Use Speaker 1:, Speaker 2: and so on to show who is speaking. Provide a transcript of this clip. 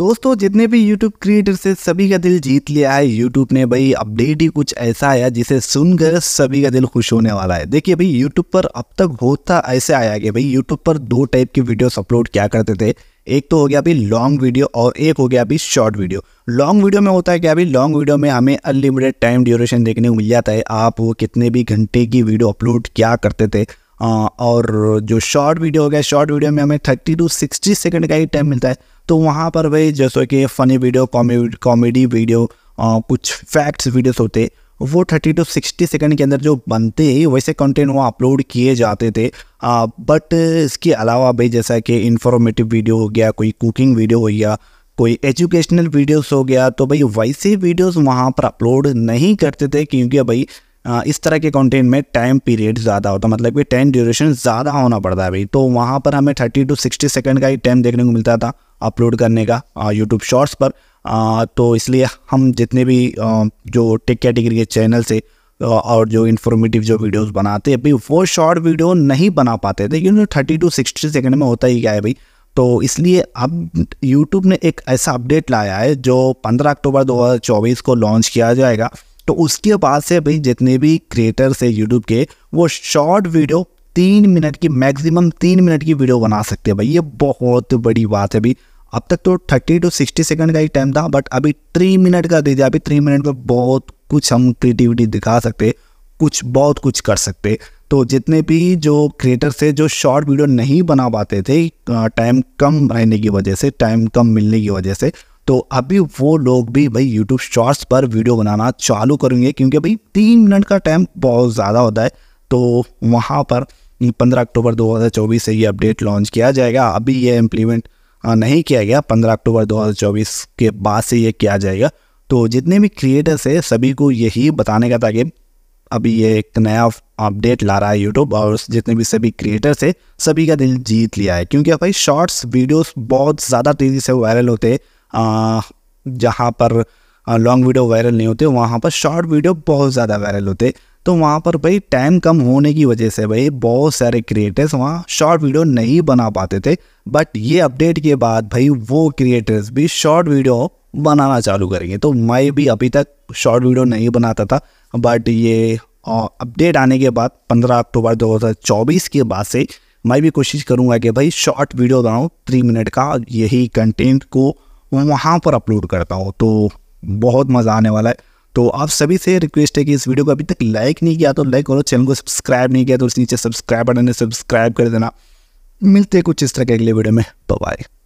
Speaker 1: दोस्तों जितने भी YouTube क्रिएटर से सभी का दिल जीत लिया है YouTube ने भाई अपडेट ही कुछ ऐसा आया जिसे सुनकर सभी का दिल खुश होने वाला है देखिए भाई YouTube पर अब तक होता ऐसे आया कि भाई YouTube पर दो टाइप की वीडियोस अपलोड क्या करते थे एक तो हो गया अभी लॉन्ग वीडियो और एक हो गया अभी शॉर्ट वीडियो लॉन्ग वीडियो में होता है क्या अभी लॉन्ग वीडियो में हमें अनलिमिटेड टाइम ड्यूरेशन देखने को मिल जाता है आप वो कितने भी घंटे की वीडियो अपलोड क्या करते थे और जो शॉर्ट वीडियो हो गया शॉर्ट वीडियो में हमें थर्टी टू सिक्सटी सेकेंड का ही टाइम मिलता है तो वहाँ पर भाई जैसे कि फ़नी वीडियो कॉमेडी वीडियो कुछ फैक्ट्स वीडियोस होते वो थर्टी टू सिक्सटी सेकेंड के अंदर जो बनते ही वैसे कंटेंट वहाँ अपलोड किए जाते थे आ, बट इसके अलावा भाई जैसा कि इन्फॉर्मेटिव वीडियो हो गया कोई कुकिंग वीडियो हो गया कोई एजुकेशनल वीडियोस हो गया तो भाई वैसे वीडियोस वहाँ पर अपलोड नहीं करते थे क्योंकि भाई इस तरह के कंटेंट में टाइम पीरियड ज़्यादा होता है मतलब कि टाइम ड्यूरेशन ज़्यादा होना पड़ता है भाई तो वहाँ पर हमें थर्टी टू सिक्सटी सेकेंड का ही टाइम देखने को मिलता था अपलोड करने का यूट्यूब शॉर्ट्स पर आ, तो इसलिए हम जितने भी आ, जो टेक कैटेगरी के चैनल से और जो इन्फॉर्मेटिव जो वीडियोस बनाते हैं भाई वो शॉर्ट वीडियो नहीं बना पाते थे क्योंकि थर्टी टू सिक्सटी सेकेंड में होता ही क्या है भाई तो इसलिए अब यूट्यूब ने एक ऐसा अपडेट लाया है जो पंद्रह अक्टूबर 2024 को लॉन्च किया जाएगा तो उसके बाद से भाई जितने भी क्रिएटर्स है यूट्यूब के वो शॉर्ट वीडियो तीन मिनट की मैक्सिमम तीन मिनट की वीडियो बना सकते हैं भाई ये बहुत बड़ी बात है भाई अब तक तो थर्टी टू सिक्सटी सेकंड का ही टाइम था बट अभी थ्री मिनट का दे दिया अभी थ्री मिनट में बहुत कुछ हम क्रिएटिविटी दिखा सकते कुछ बहुत कुछ कर सकते तो जितने भी जो क्रिएटर्स थे जो शॉर्ट वीडियो नहीं बना पाते थे टाइम कम रहने की वजह से टाइम कम मिलने की वजह से तो अभी वो लोग भी भाई यूट्यूब शॉर्ट्स पर वीडियो बनाना चालू करेंगे क्योंकि भाई तीन मिनट का टाइम बहुत ज़्यादा होता है तो वहाँ पर पंद्रह अक्टूबर 2024 से ये अपडेट लॉन्च किया जाएगा अभी ये इम्प्लीमेंट नहीं किया गया पंद्रह अक्टूबर 2024 के बाद से ये किया जाएगा तो जितने भी क्रिएटर्स है सभी को यही बताने का था कि अभी ये एक नया अपडेट ला रहा है यूट्यूब और जितने भी सभी क्रिएटर्स है सभी का दिल जीत लिया है क्योंकि भाई शॉर्ट्स वीडियोस बहुत ज़्यादा तेज़ी से वायरल होते हैं जहाँ पर लॉन्ग वीडियो वायरल नहीं होते वहाँ पर शॉर्ट वीडियो बहुत ज़्यादा वायरल होते तो वहाँ पर भाई टाइम कम होने की वजह से भाई बहुत सारे क्रिएटर्स वहाँ शॉर्ट वीडियो नहीं बना पाते थे बट ये अपडेट के बाद भाई वो क्रिएटर्स भी शॉर्ट वीडियो बनाना चालू करेंगे तो मैं भी अभी तक शॉर्ट वीडियो नहीं बनाता था बट ये अपडेट आने के बाद 15 अक्टूबर 2024 के बाद से मैं भी कोशिश करूँगा कि भाई शॉर्ट वीडियो बनाऊँ थ्री मिनट का यही कंटेंट को वहाँ पर अपलोड करता हूँ तो बहुत मज़ा आने वाला है तो आप सभी से रिक्वेस्ट है कि इस वीडियो को अभी तक लाइक नहीं किया तो लाइक करो चैनल को सब्सक्राइब नहीं किया तो उस नीचे सब्सक्राइब बटन है सब्सक्राइब कर देना मिलते हैं कुछ इस तरह के अगले वीडियो में बाय